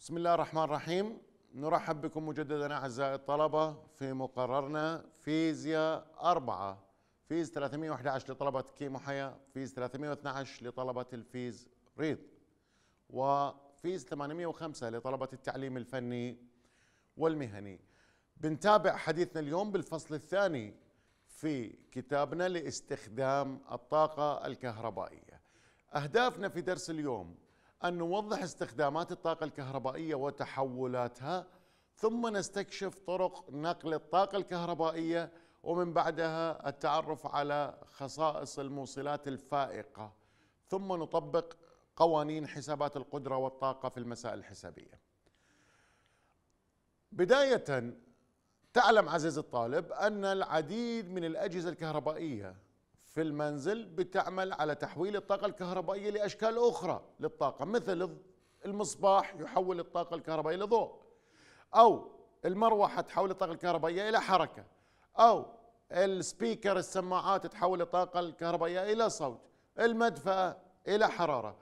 بسم الله الرحمن الرحيم نرحب بكم مجددا اعزائي الطلبه في مقررنا فيزياء أربعة فيز 311 لطلبه كيمو حياه فيز 312 لطلبه الفيز ريض وفيز 805 لطلبه التعليم الفني والمهني بنتابع حديثنا اليوم بالفصل الثاني في كتابنا لاستخدام الطاقه الكهربائيه اهدافنا في درس اليوم أن نوضح استخدامات الطاقة الكهربائية وتحولاتها ثم نستكشف طرق نقل الطاقة الكهربائية ومن بعدها التعرف على خصائص الموصلات الفائقة ثم نطبق قوانين حسابات القدرة والطاقة في المسائل الحسابية بداية تعلم عزيزي الطالب أن العديد من الأجهزة الكهربائية في المنزل بتعمل على تحويل الطاقة الكهربائية لأشكال أخرى للطاقة مثل المصباح يحول الطاقة الكهربائية لضوء أو المروحة تحول الطاقة الكهربائية إلى حركة أو السبيكر السماعات تحول الطاقة الكهربائية إلى صوت المدفأة إلى حرارة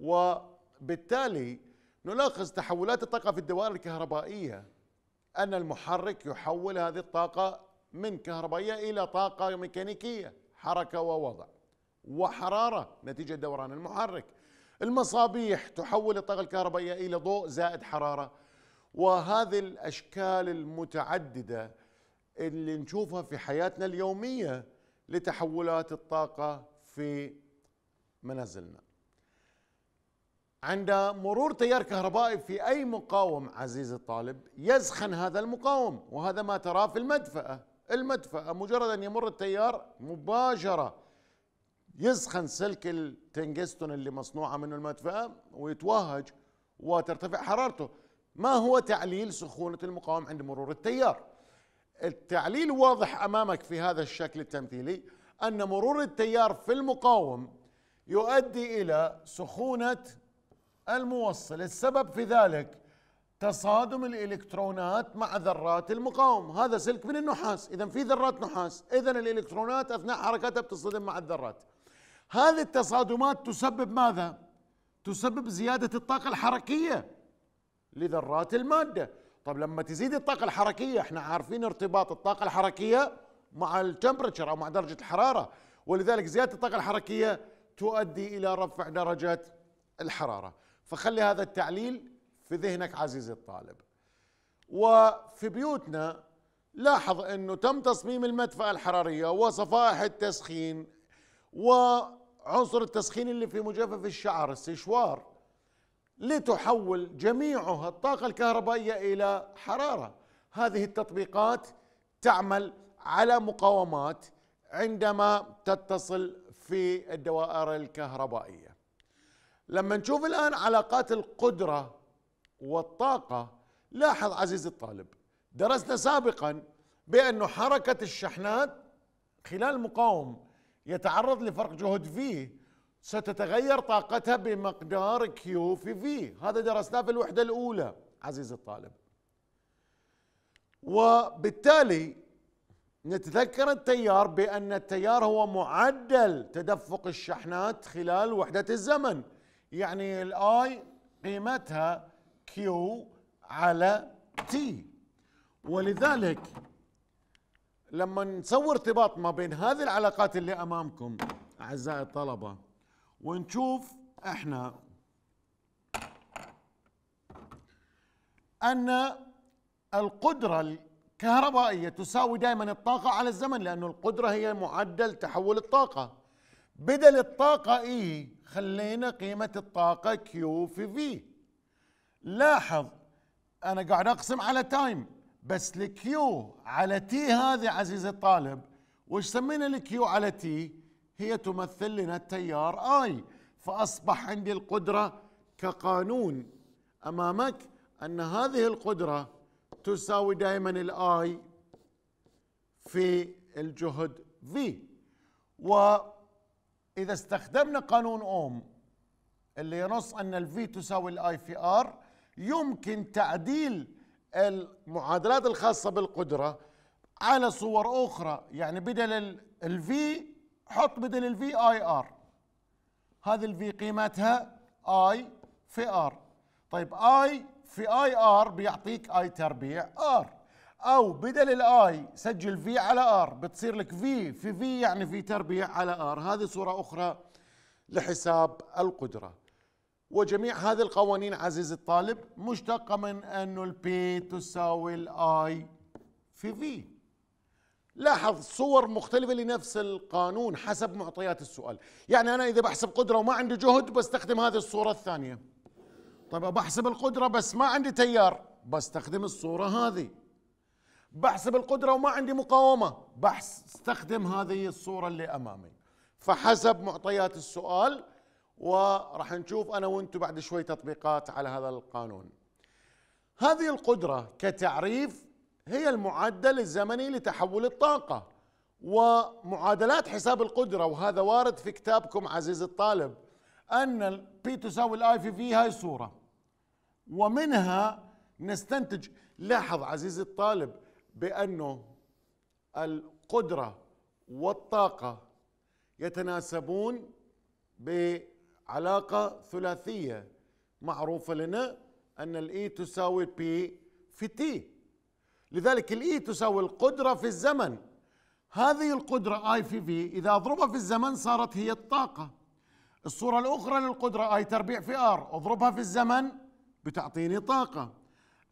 وبالتالي نلاحظ تحولات الطاقة في الدوائر الكهربائية أن المحرك يحول هذه الطاقة من كهربائية إلى طاقة ميكانيكية حركة ووضع وحرارة نتيجة دوران المحرك المصابيح تحول الطاقة الكهربائية إلى ضوء زائد حرارة وهذه الأشكال المتعددة اللي نشوفها في حياتنا اليومية لتحولات الطاقة في منازلنا عند مرور تيار كهربائي في أي مقاوم عزيزي الطالب يسخن هذا المقاوم وهذا ما تراه في المدفأة المدفأة مجرد أن يمر التيار مباشرة يسخن سلك التنجستون اللي مصنوعة منه المدفأة ويتوهج وترتفع حرارته ما هو تعليل سخونة المقاوم عند مرور التيار التعليل واضح أمامك في هذا الشكل التمثيلي أن مرور التيار في المقاوم يؤدي إلى سخونة الموصل السبب في ذلك تصادم الالكترونات مع ذرات المقاوم هذا سلك من النحاس اذا في ذرات نحاس اذا الالكترونات اثناء حركتها بتصطدم مع الذرات هذه التصادمات تسبب ماذا تسبب زياده الطاقه الحركيه لذرات الماده طب لما تزيد الطاقه الحركيه احنا عارفين ارتباط الطاقه الحركيه مع التمبرتشر او مع درجه الحراره ولذلك زياده الطاقه الحركيه تؤدي الى رفع درجه الحراره فخلي هذا التعليل في ذهنك عزيزي الطالب وفي بيوتنا لاحظ انه تم تصميم المدفأة الحرارية وصفائح التسخين وعنصر التسخين اللي في مجفف الشعر السشوار لتحول جميعها الطاقة الكهربائية إلى حرارة هذه التطبيقات تعمل على مقاومات عندما تتصل في الدوائر الكهربائية لما نشوف الآن علاقات القدرة والطاقة لاحظ عزيزي الطالب درسنا سابقا بأن حركة الشحنات خلال المقاوم يتعرض لفرق جهد V ستتغير طاقتها بمقدار كيو في في هذا درسناه في الوحدة الأولى عزيزي الطالب وبالتالي نتذكر التيار بأن التيار هو معدل تدفق الشحنات خلال وحدة الزمن يعني الاي قيمتها كيو على تي ولذلك لما نسوي ارتباط ما بين هذه العلاقات اللي امامكم اعزائي الطلبه ونشوف احنا ان القدره الكهربائيه تساوي دائما الطاقه على الزمن لأن القدره هي معدل تحول الطاقه بدل الطاقه اي e خلينا قيمه الطاقه كيو في في لاحظ انا قاعد اقسم على تايم بس الكيو على تي هذه عزيزي الطالب وش سمينا الكيو على تي هي تمثل لنا التيار اي فاصبح عندي القدره كقانون امامك ان هذه القدره تساوي دائما الاي في الجهد في واذا استخدمنا قانون اوم اللي ينص ان الفي تساوي الاي في ار يمكن تعديل المعادلات الخاصة بالقدرة على صور أخرى يعني بدل الفي حط بدل الفي اي ار هذه الفي قيمتها اي في ار طيب اي في اي ار بيعطيك اي تربيع ار او بدل الاي سجل في على ار بتصير لك في في في يعني في تربيع على ار هذه صوره اخرى لحساب القدره وجميع هذه القوانين عزيزي الطالب مشتقة من أن البي تساوي الآي في في لاحظ صور مختلفة لنفس القانون حسب معطيات السؤال يعني أنا إذا بحسب قدرة وما عندي جهد بستخدم هذه الصورة الثانية طيب بحسب القدرة بس ما عندي تيار بستخدم الصورة هذه بحسب القدرة وما عندي مقاومة بستخدم هذه الصورة اللي أمامي فحسب معطيات السؤال وراح نشوف انا وانتم بعد شوي تطبيقات على هذا القانون. هذه القدره كتعريف هي المعدل الزمني لتحول الطاقه ومعادلات حساب القدره وهذا وارد في كتابكم عزيزي الطالب ان بي تساوي الاي في في هاي الصوره ومنها نستنتج لاحظ عزيزي الطالب بانه القدره والطاقه يتناسبون ب علاقة ثلاثية معروفة لنا أن الإي تساوي بي في تي لذلك الإي تساوي القدرة في الزمن هذه القدرة آي في في إذا أضربها في الزمن صارت هي الطاقة الصورة الأخرى للقدرة آي تربيع في آر أضربها في الزمن بتعطيني طاقة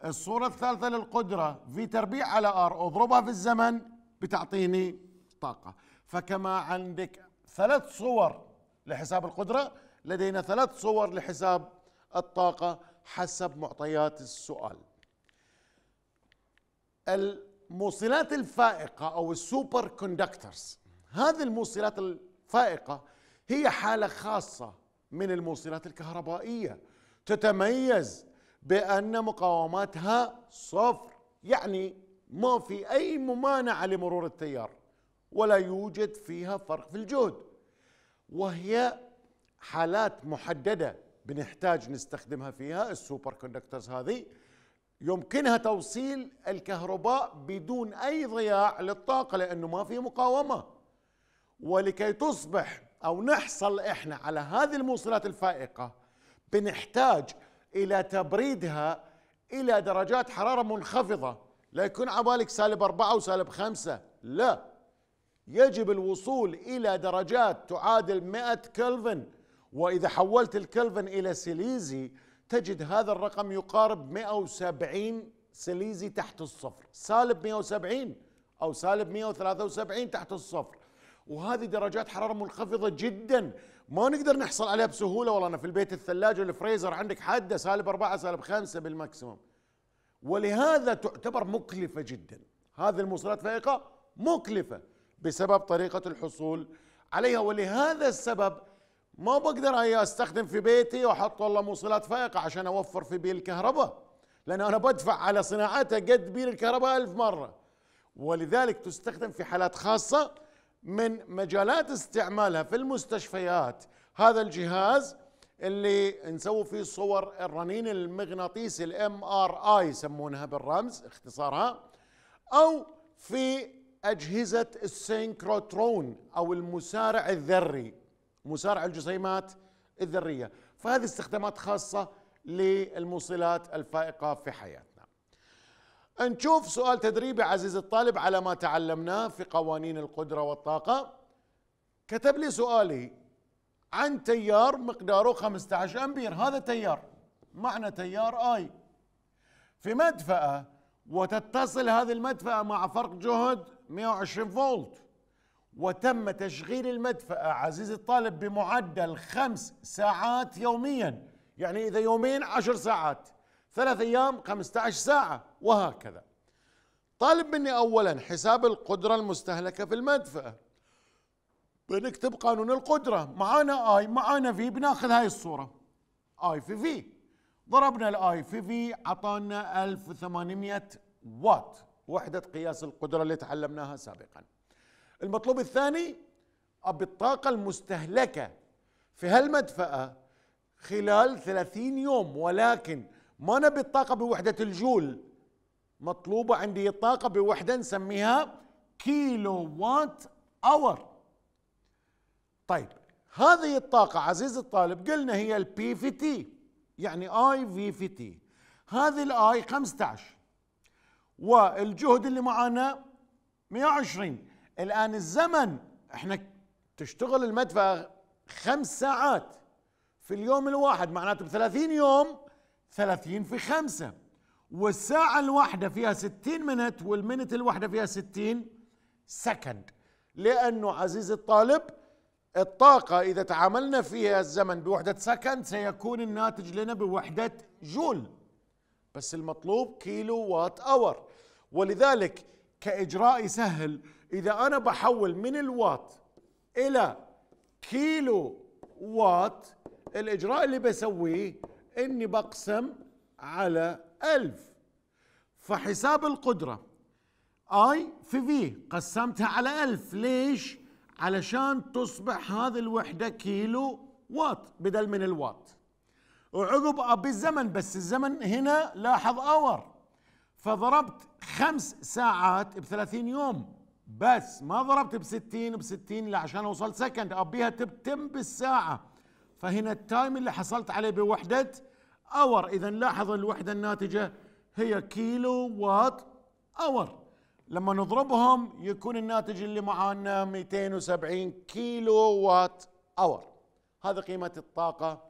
الصورة الثالثة للقدرة في تربيع على آر أضربها في الزمن بتعطيني طاقة فكما عندك ثلاث صور لحساب القدرة لدينا ثلاث صور لحساب الطاقة حسب معطيات السؤال الموصلات الفائقة أو السوبر كوندكترز هذه الموصلات الفائقة هي حالة خاصة من الموصلات الكهربائية تتميز بأن مقاوماتها صفر يعني ما في أي ممانعة لمرور التيار ولا يوجد فيها فرق في الجهد وهي حالات محدده بنحتاج نستخدمها فيها السوبر كوندكترز هذه يمكنها توصيل الكهرباء بدون اي ضياع للطاقه لانه ما في مقاومه ولكي تصبح او نحصل احنا على هذه الموصلات الفائقه بنحتاج الى تبريدها الى درجات حراره منخفضه لا يكون عبالك سالب أربعة وسالب خمسة لا يجب الوصول إلى درجات تعادل 100 كلفن وإذا حولت الكلفن إلى سيليزي تجد هذا الرقم يقارب 170 سيليزي تحت الصفر سالب 170 أو سالب 173 تحت الصفر وهذه درجات حرارة منخفضة جدا ما نقدر نحصل عليها بسهولة والله أنا في البيت الثلاجة والفريزر عندك حادة سالب أربعة سالب خمسة بالماكسيموم ولهذا تعتبر مكلفة جدا هذه الموصلات فائقة مكلفة بسبب طريقة الحصول عليها ولهذا السبب ما بقدر اي استخدم في بيتي واحط والله موصلات فائقه عشان اوفر في بيل الكهرباء لان انا بدفع على صناعتها قد بيل الكهرباء ألف مره ولذلك تستخدم في حالات خاصه من مجالات استعمالها في المستشفيات هذا الجهاز اللي نسوي فيه صور الرنين المغناطيسي الام ار اي يسمونها بالرمز اختصارها او في اجهزه السينكروترون او المسارع الذري ومسارع الجسيمات الذرية فهذه استخدامات خاصة للموصلات الفائقة في حياتنا نشوف سؤال تدريبي عزيز الطالب على ما تعلمناه في قوانين القدرة والطاقة كتب لي سؤالي عن تيار مقداره 15 أمبير هذا تيار معنى تيار آي في مدفأة وتتصل هذه المدفأة مع فرق جهد 120 فولت وتم تشغيل المدفأة عزيزي الطالب بمعدل خمس ساعات يوميا يعني إذا يومين عشر ساعات ثلاث أيام خمسة عشر ساعة وهكذا طالب مني أولا حساب القدرة المستهلكة في المدفأة بنكتب قانون القدرة معانا آي معانا في بناخذ هاي الصورة آي في في ضربنا الآي في في عطانا 1800 وات وحدة قياس القدرة اللي تعلمناها سابقاً المطلوب الثاني بالطاقة المستهلكة في هالمدفأة خلال 30 يوم ولكن ما نبي الطاقة بوحدة الجول مطلوبة عندي الطاقة بوحدة نسميها كيلو وات اور طيب هذه الطاقة عزيزي الطالب قلنا هي البي في تي يعني اي في في تي هذه الاي 15 والجهد اللي معانا 120 الآن الزمن احنا تشتغل المدفع خمس ساعات في اليوم الواحد معناته بثلاثين يوم ثلاثين في خمسة والساعة الواحدة فيها ستين منت والمنت الواحدة فيها ستين سكند لأنه عزيز الطالب الطاقة إذا تعاملنا فيها الزمن بوحدة سكند سيكون الناتج لنا بوحدة جول بس المطلوب كيلو وات أور ولذلك كإجراء سهل اذا انا بحول من الوات الى كيلو وات الاجراء اللي بسويه اني بقسم على ألف فحساب القدرة اي في في قسمتها على ألف ليش علشان تصبح هذه الوحدة كيلو وات بدل من الوات وعقب ابي الزمن بس الزمن هنا لاحظ اور فضربت خمس ساعات بثلاثين يوم بس ما ضربت ب ب 60 الا عشان اوصل سكند ابيها تتم بالساعه فهنا التايم اللي حصلت عليه بوحده اور اذا لاحظ الوحده الناتجه هي كيلو وات اور لما نضربهم يكون الناتج اللي معانا 270 كيلو وات اور هذا قيمه الطاقه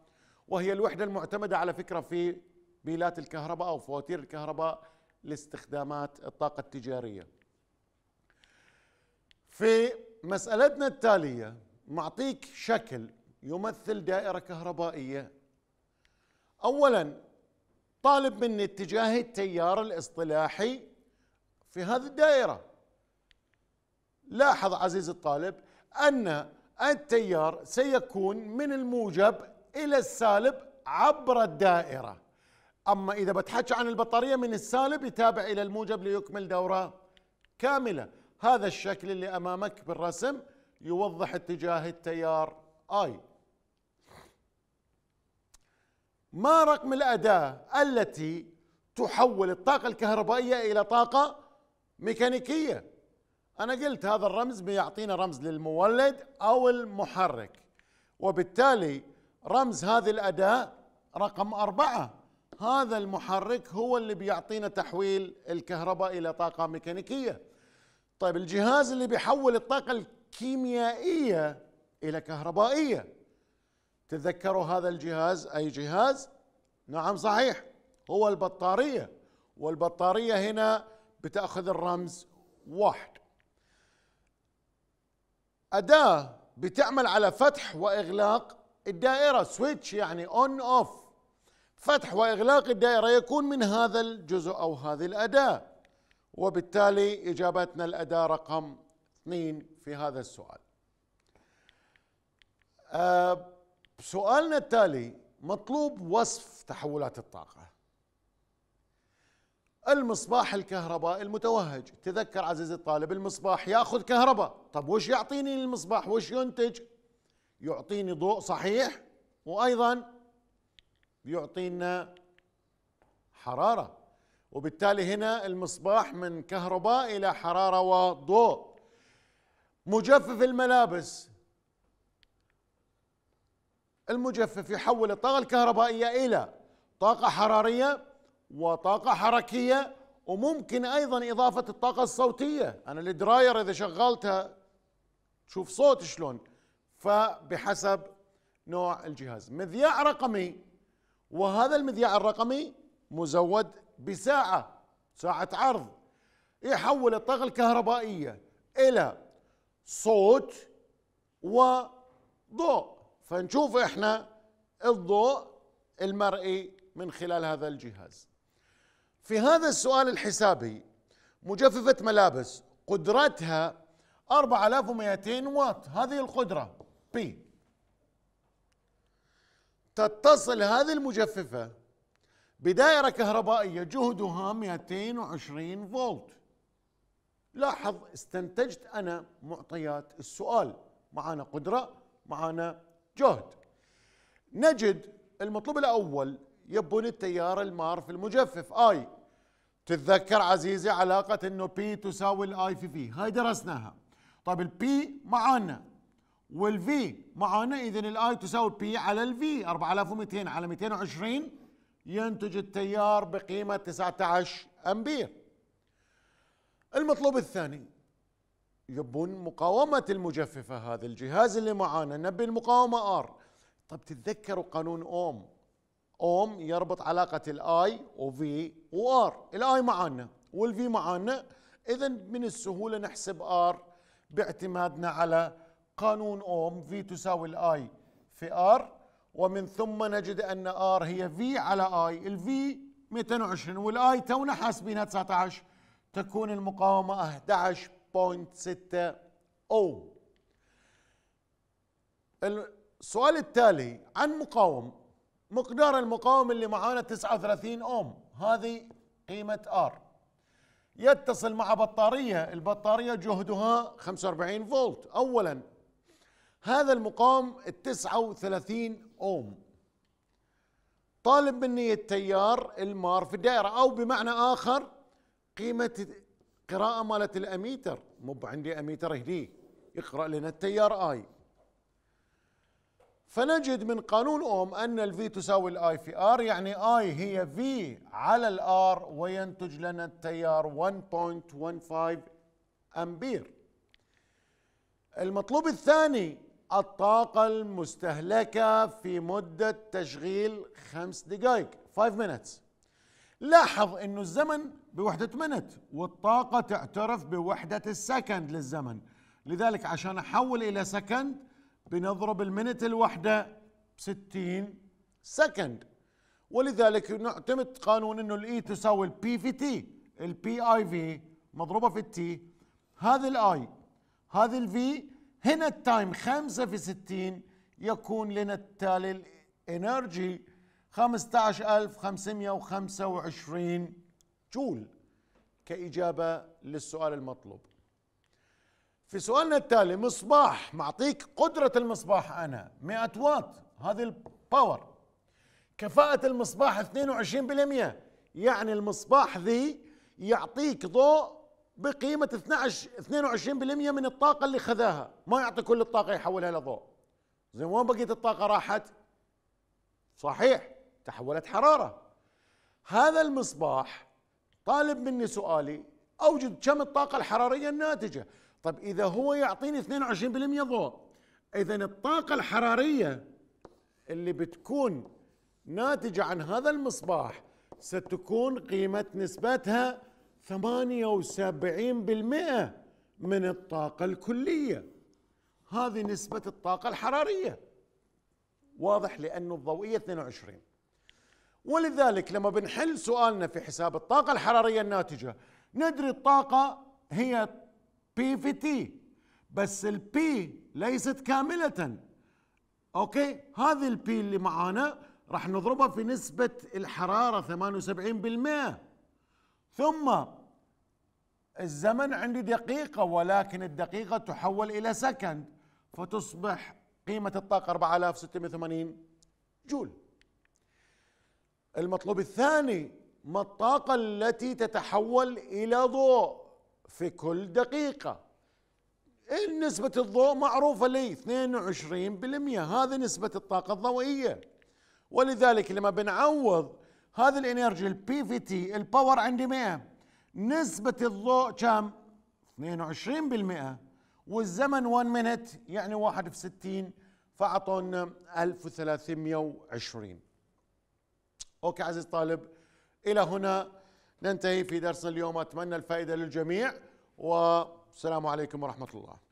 وهي الوحده المعتمده على فكره في بيلات الكهرباء او فواتير الكهرباء لاستخدامات الطاقه التجاريه في مسألتنا التالية معطيك شكل يمثل دائرة كهربائية أولا طالب مني اتجاه التيار الاصطلاحي في هذه الدائرة لاحظ عزيزي الطالب أن التيار سيكون من الموجب إلى السالب عبر الدائرة أما إذا بتحكي عن البطارية من السالب يتابع إلى الموجب ليكمل دورة كاملة هذا الشكل اللي امامك بالرسم يوضح اتجاه التيار I ما رقم الاداه التي تحول الطاقه الكهربائيه الى طاقه ميكانيكيه انا قلت هذا الرمز بيعطينا رمز للمولد او المحرك وبالتالي رمز هذه الاداه رقم أربعة هذا المحرك هو اللي بيعطينا تحويل الكهرباء إلى طاقة ميكانيكية طيب الجهاز اللي بيحول الطاقة الكيميائية إلى كهربائية تذكروا هذا الجهاز أي جهاز نعم صحيح هو البطارية والبطارية هنا بتأخذ الرمز واحد أداة بتعمل على فتح وإغلاق الدائرة سويتش يعني أون أوف فتح وإغلاق الدائرة يكون من هذا الجزء أو هذه الأداة وبالتالي إجابتنا الأداة رقم اثنين في هذا السؤال أه سؤالنا التالي مطلوب وصف تحولات الطاقة المصباح الكهربائي المتوهج تذكر عزيزي الطالب المصباح ياخذ كهرباء طب وش يعطيني المصباح وش ينتج يعطيني ضوء صحيح وايضا يعطينا حراره وبالتالي هنا المصباح من كهرباء إلى حرارة وضوء مجفف الملابس المجفف يحول الطاقة الكهربائية إلى طاقة حرارية وطاقة حركية وممكن أيضا إضافة الطاقة الصوتية أنا الدراير إذا شغلتها تشوف صوت شلون فبحسب نوع الجهاز مذياع رقمي وهذا المذياع الرقمي مزود بساعة ساعة عرض يحول الطاقة الكهربائية إلى صوت وضوء فنشوف إحنا الضوء المرئي من خلال هذا الجهاز في هذا السؤال الحسابي مجففة ملابس قدرتها 4200 واط هذه القدرة بي تتصل هذه المجففة بدائرة كهربائية جهدها 220 فولت لاحظ استنتجت أنا معطيات السؤال معانا قدرة معانا جهد نجد المطلوب الأول يبون التيار المار في المجفف I تتذكر عزيزي علاقة انه P تساوي الاي في V هاي درسناها طيب P معانا والفي معانا اذا الاي تساوي P على الفي 4200 على 220 ينتج التيار بقيمة 19 أمبير المطلوب الثاني يبون مقاومة المجففة هذا الجهاز اللي معانا نبي المقاومة آر طب تتذكروا قانون أوم أوم يربط علاقة الآي وفي وآر الآي معانا والفي معانا إذا من السهولة نحسب آر باعتمادنا على قانون أوم في تساوي الآي في آر ومن ثم نجد ان ار هي في على اي الفي 220 والاي تونا حاسبينها 19 تكون المقاومه 11.6 اوم السؤال التالي عن مقاوم مقدار المقاوم اللي معانا 39 اوم هذه قيمه ار يتصل مع بطاريه البطاريه جهدها 45 فولت اولا هذا المقاوم 39 اوم طالب مني التيار المار في الدائره او بمعنى اخر قيمه قراءه مالت الاميتر مو عندي اميتر هدي يقرا لنا التيار اي فنجد من قانون اوم ان الفي تساوي الاي في ار يعني اي هي في على الار وينتج لنا التيار 1.15 امبير المطلوب الثاني الطاقة المستهلكة في مدة تشغيل خمس دقائق 5 minutes لاحظ انه الزمن بوحدة منت والطاقة تعترف بوحدة السكند للزمن لذلك عشان احول الى سكند بنضرب المنت الواحدة 60 سكند ولذلك نعتمد قانون انه الاي e تساوي البي في تي البي اي في مضروبة في التي هذه الاي هذه الفي هنا التايم خمسة في ستين يكون لنا التالي الانرجي خمسة عشر ألف خمسمية وخمسة وعشرين جول كإجابة للسؤال المطلوب في سؤالنا التالي مصباح معطيك قدرة المصباح أنا 100 واط هذه الباور كفاءة المصباح 22% يعني المصباح ذي يعطيك ضوء بقيمة 12 22% من الطاقة اللي خذاها ما يعطي كل الطاقة يحولها لضوء زين وين بقية الطاقة راحت صحيح تحولت حرارة هذا المصباح طالب مني سؤالي أوجد كم الطاقة الحرارية الناتجة طب إذا هو يعطيني 22% ضوء إذا الطاقة الحرارية اللي بتكون ناتجة عن هذا المصباح ستكون قيمة نسبتها 78% من الطاقة الكلية هذه نسبة الطاقة الحرارية واضح لأن الضوئية 22 ولذلك لما بنحل سؤالنا في حساب الطاقة الحرارية الناتجة ندري الطاقة هي بي في تي بس البي ليست كاملة اوكي هذه البي اللي معانا راح نضربها في نسبة الحرارة 78% ثم الزمن عندي دقيقة ولكن الدقيقة تحول إلى سكند فتصبح قيمة الطاقة 4680 جول المطلوب الثاني ما الطاقة التي تتحول إلى ضوء في كل دقيقة نسبة الضوء معروفة لي 22% هذه نسبة الطاقة الضوئية ولذلك لما بنعوض هذه الانرجي البي في تي الباور عندي 100 نسبة الضوء كم 22% والزمن 1 مينت يعني واحد في 60 فأعطونا 1320 أوكي عزيز طالب إلى هنا ننتهي في درس اليوم أتمنى الفائدة للجميع والسلام عليكم ورحمة الله